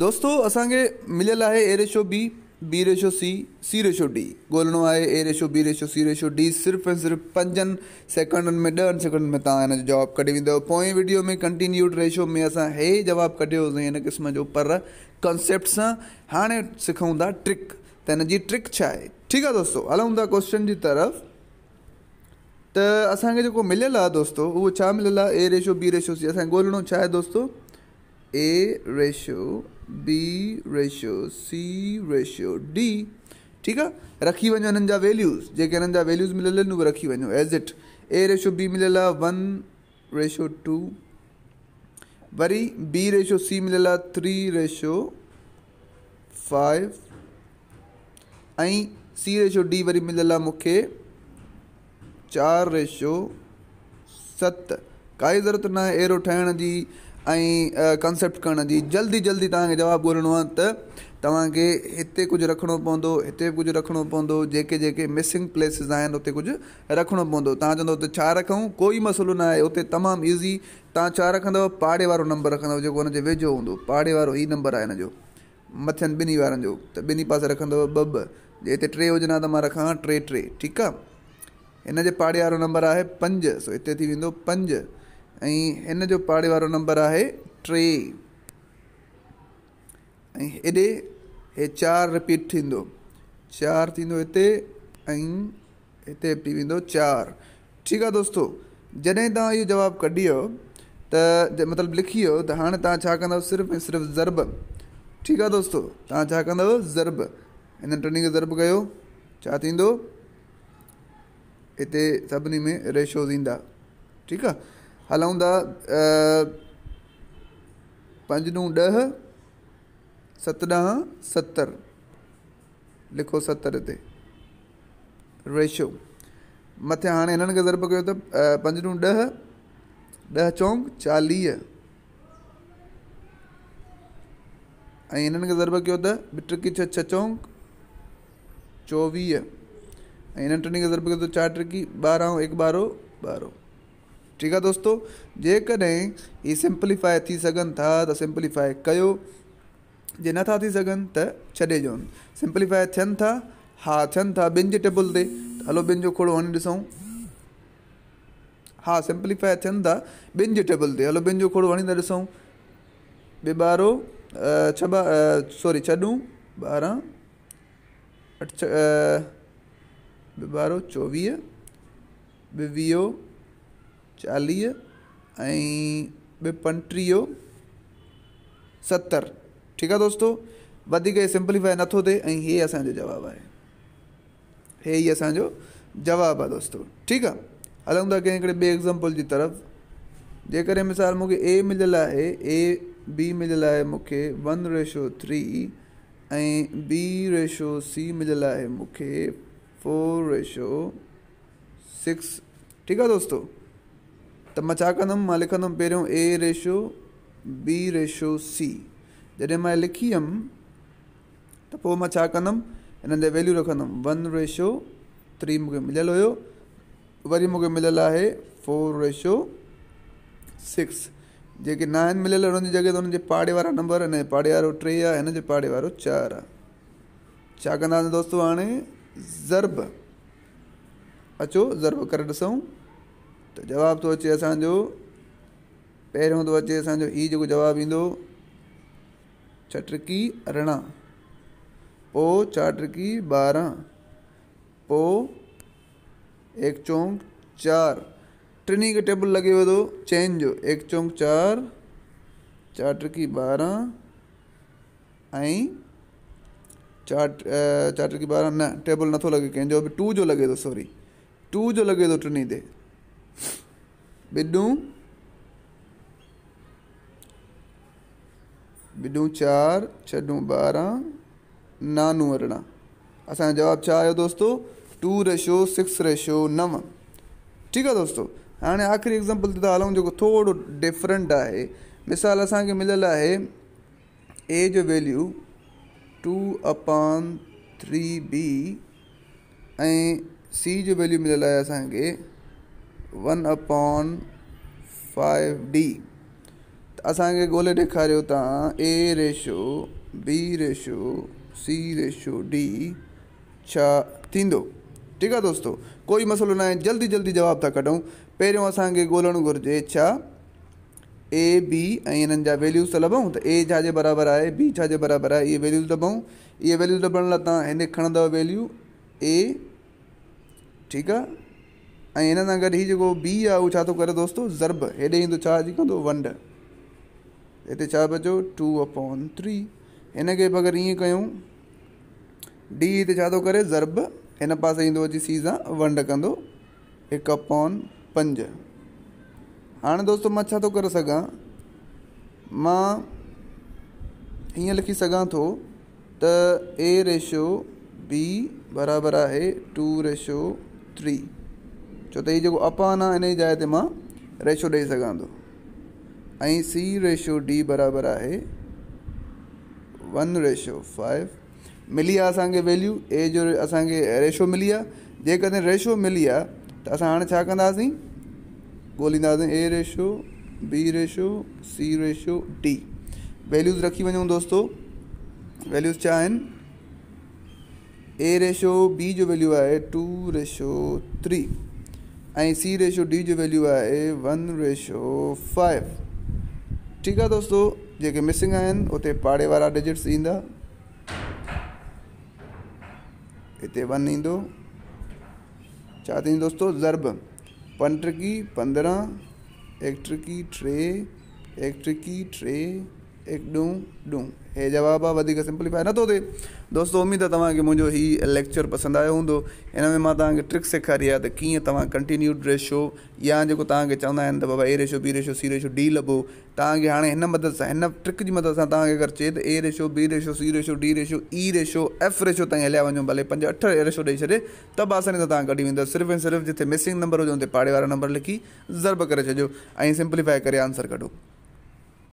दोस्तो असांखे मिलियल आहे A ratio B B ratio C C ratio D ॻोल्हणो आहे A ratio B ratio C ratio D सिर्फ़ु ऐं सिर्फ़ु पंजनि सेकेंडनि में ॾहनि सेकेंडनि में तव्हां हिन जो जवाबु कढी वेंदव पोएं वीडियो में कंटिन्यूड रेशो में असां हे जवाबु कढियोसीं हिन क़िस्म जो पर कॉन्सेप्ट सां हाणे सिखूं था ट्रिक त हिन जी ट्रिक छा आहे ठीकु आहे दोस्तो हलूं था क्वशन जी तरफ़ त असांखे जेको मिलियलु आहे दोस्तो उहो छा मिलियलु आहे A ratio B ratio C असांखे ॻोल्हणो छा आहे दोस्तो A ratio, B ratio, C ratio, D. ठीकु आहे रखी वञो हिननि जा वैल्यूस जेके हिननि जा वैल्यूस मिलियल आहिनि उहे रखी वञो as it A ratio B मिलियल आहे वन रेशो टू वरी बी रेशो सी मिलियलु आहे थ्री रेशो फाइव ऐं सी रेशो डी वरी मिलियलु आहे मूंखे चारि रेशो सत काई ज़रूरत न आहे अहिड़ो ठाहिण जी ऐं कंसेप्ट करण जी जल्दी जल्दी तव्हांखे जवाबु ॻोल्हणो आहे त तव्हांखे हिते कुझु रखिणो पवंदो हिते कुझु रखिणो पवंदो जेके जेके मिसिंग प्लेसिस आहिनि हुते कुझु रखिणो पवंदो तव्हां चवंदव त छा रखूं कोई मसिलो न आहे हुते तमामु ईज़ी तव्हां छा रखंदव पाड़े वारो नंबर रखंदव जेको हुनजे वेझो हूंदो पाड़े वारो ई नंबर आहे हिन मथियनि ॿिन्ही वारनि जो त ॿिन्ही पासे रखंदव ॿ ॿ जे हिते टे हुजनि हा त मां रखां टे टे ठीकु आहे हिन जे पाड़े वारो नंबर आहे पंज सो हिते थी वेंदो पंज ऐं हिन जो पाड़े वारो नंबर आहे टे ऐं हेॾे हे चारि रिपीट थींदो चारि थींदो हिते ऐं हिते थी वेंदो चारि ठीकु आहे दोस्तो जॾहिं तव्हां इहो जवाबु कढी त मतिलबु लिखी वियो त हाणे तव्हां छा कंदव सिर्फ़ु ऐं सिर्फ़ु ज़रब ठीकु आहे दोस्तो तव्हां छा कंदव ज़र्ब हिन टिनि खे ज़र्बु कयो छा थींदो में रेशोज़ ठीकु आहे हलूं था दह ॾह सत्तर लिखो सत्तर से रेशो मत हाँ हिननि खे ज़रब कर त दह दह चौंक चाली इन ज़रब कयो छह छह चौंक चौवी इन टिन के ज़रब कर चार टिकी बारह एक बारह बारह ठीकु आहे दोस्तो जेकॾहिं इहे सिंप्लीफाई थी सघनि था त सिम्पलीफाए कयो जे नथा थी सघनि त छॾे ॾियनि सिंप्लीफाई थियनि था हा थियनि था ॿिनि जी टेबल ते हलो ॿिनि जो खोड़ो हणी ॾिसूं हा सिंप्लीफाई थियनि था ॿिनि जी टेबल ते हलो ॿिनि जो खोड़ो हणी था ॾिसूं ॿियो ॿारहो छ सॉरी छॾूं ॿारहं अठ ॿियो ॿ ॿारो चोवीह वीह चालीह ऐं ॿियो पंटीह सतरि ठीकु आहे दोस्तो वधीक इहे सिम्पलीफाए नथो थिए ऐं हे असांजो जवाबु आहे इहो ई असांजो जवाबु आहे दोस्तो ठीकु आहे हलूं था कंहिं हिकिड़े ॿिए एग्ज़ाम्पल जी तरफ़ जेकॾहिं मिसाल मूंखे ए मिलियल आहे ए बी मिलियल आहे मूंखे वन रेशो थ्री ऐं बी रेशो सी मिलियल आहे मूंखे फोर रेशो सिक्स ठीकु आहे दोस्तो त मां छा कंदुमि मां लिखंदुमि पहिरियों A ratio B ratio C जॾहिं मां लिखी हुयमि त पोइ मां छा कंदुमि हिननि ते वैल्यू रखंदुमि वन रेशो थ्री मूंखे मिलियलु हुयो वरी मूंखे मिलियलु आहे फोर रेशो सिक्स जेके न आहिनि मिलियल हुननि जी जॻहि ते हुननि जे पाड़े वारा नंबर हिन पाड़े वारो टे आहे हिन जे पाड़े वारो चारि आहे छा कंदा हुआसीं दोस्तो हाणे ज़र्ब अचो ज़र्ब करे ॾिसूं तो जवाब तो अचे असो पहिरियों थो अचे असो ये जेको जवाबु ईंदो छटकी अरिड़हं पोइ चाटकी ॿारहं पोइ एक चौंक चार टिनी के टेबल लगे वियो चैन जो एक चौंक चार चाटकी बारह ऐं चाट चाटकी ॿारहं न टेबल नथो लॻे कंहिंजो बि टू जो लगे तो सॉरी टू जो लगे तो टिनी चारि छॾूं ॿारहं नानो अरिड़हं असांजो जवाबु छा आयो दोस्तो टू रेशो सिक्स रेशो नव ठीकु आहे दोस्तो हाणे आख़िरी एग्ज़ाम्पल ते था हलूं जेको थोरो डिफरेंट आहे मिसाल असांखे मिलियल आहे ए जो value two upon three B ऐं सी जो वैल्यू मिलियल आहे असांखे वन अपॉन फाइव डी त असांखे ॻोल्हे ॾेखारियो तव्हां A ratio B ratio C ratio D छा थींदो ठीकु आहे दोस्तो कोई मसलो न आहे जल्दी जल्दी जवाब था कढूं पहिरियों असांखे ॻोल्हणु घुरिजे छा ए बी ऐं हिननि जा वैल्यूज़ त लभऊं त ए छाजे बराबरि आहे बी छाजे बराबरि आहे इहे वैल्यूस दॿऊं इहे वैल्यू दॿण लाइ तव्हां खणंदव वैल्यू ए ठीकु आहे ऐं हिन सां गॾु हीउ जेको बी आहे उहो छा थो करे दोस्तो ज़रब हेॾे ईंदो छा अची कंदो वंड हिते छा बचो टू अपॉन थ्री हिन खे बग़ैर इएं कयूं डी हिते छा थो करे ज़र्ब हिन पासे ईंदो जी सी सां वंड कंदो हिकु अपॉन पंज हाणे दोस्तो मां छा थो करे सघां मां हीअं लिखी सघां थो त ए रेशो बी बराबरि आहे टू रेशो थ्री छो त हीउ जेको अपान आहे इन जी जाइ ते मां रेशो ॾेई सघां थो ऐं सी रेशो डी बराबरि आहे वन रेशो फाइव मिली आहे असांखे वैल्यू ए जो असांखे रेशो मिली आहे जेकॾहिं रेशो मिली आहे त असां हाणे छा कंदासीं ॻोल्हींदासीं A ratio B ratio C ratio D values रखी वञूं दोस्तो वैल्यूज़ छा आहिनि ए रेशो बी जो वैल्यू आहे टू रेशो थ्री ऐं सी रेशो डी जो वैल्यू आहे वन रेशो फाइव ठीकु आहे दोस्तो जेके मिसिंग आहिनि उते पाड़े वारा डिजिट्स ईंदा हिते वन ईंदो छा थींदो दोस्तो ज़रब पंटकी पंद्रहं एक टे एकटी टे एक ॾूं हे जवाब आहे वधीक सिम्पलीफाई नथो थिए दोस्तो उमेदु त तव्हांखे मुंहिंजो हीउ लेक्चर पसंदि आयो हूंदो हिन में मां तव्हांखे ट्रिक सेखारी आहे त कीअं तव्हां कंटिन्यू रेशो या जेको तव्हांखे चवंदा आहिनि त बाबा A ratio B ratio C ratio D लभो तव्हांखे हाणे हिन मदद सां हिन ट्रिक जी मदद सां तव्हांखे अगरि चए त A ratio B ratio C ratio D ratio E ratio F ratio ताईं हलिया वञो भले पंज अठ अठो ॾेई छॾे आसानी सां तव्हां कढी वेंदो सिर्फ़ ऐं सिर्फ़ु जिते मिसिंग नंबर हुजे उते पाड़े वारा नंबर लिखी ज़रब करे छॾियो ऐं सिंप्लीफाई करे आंसर कढो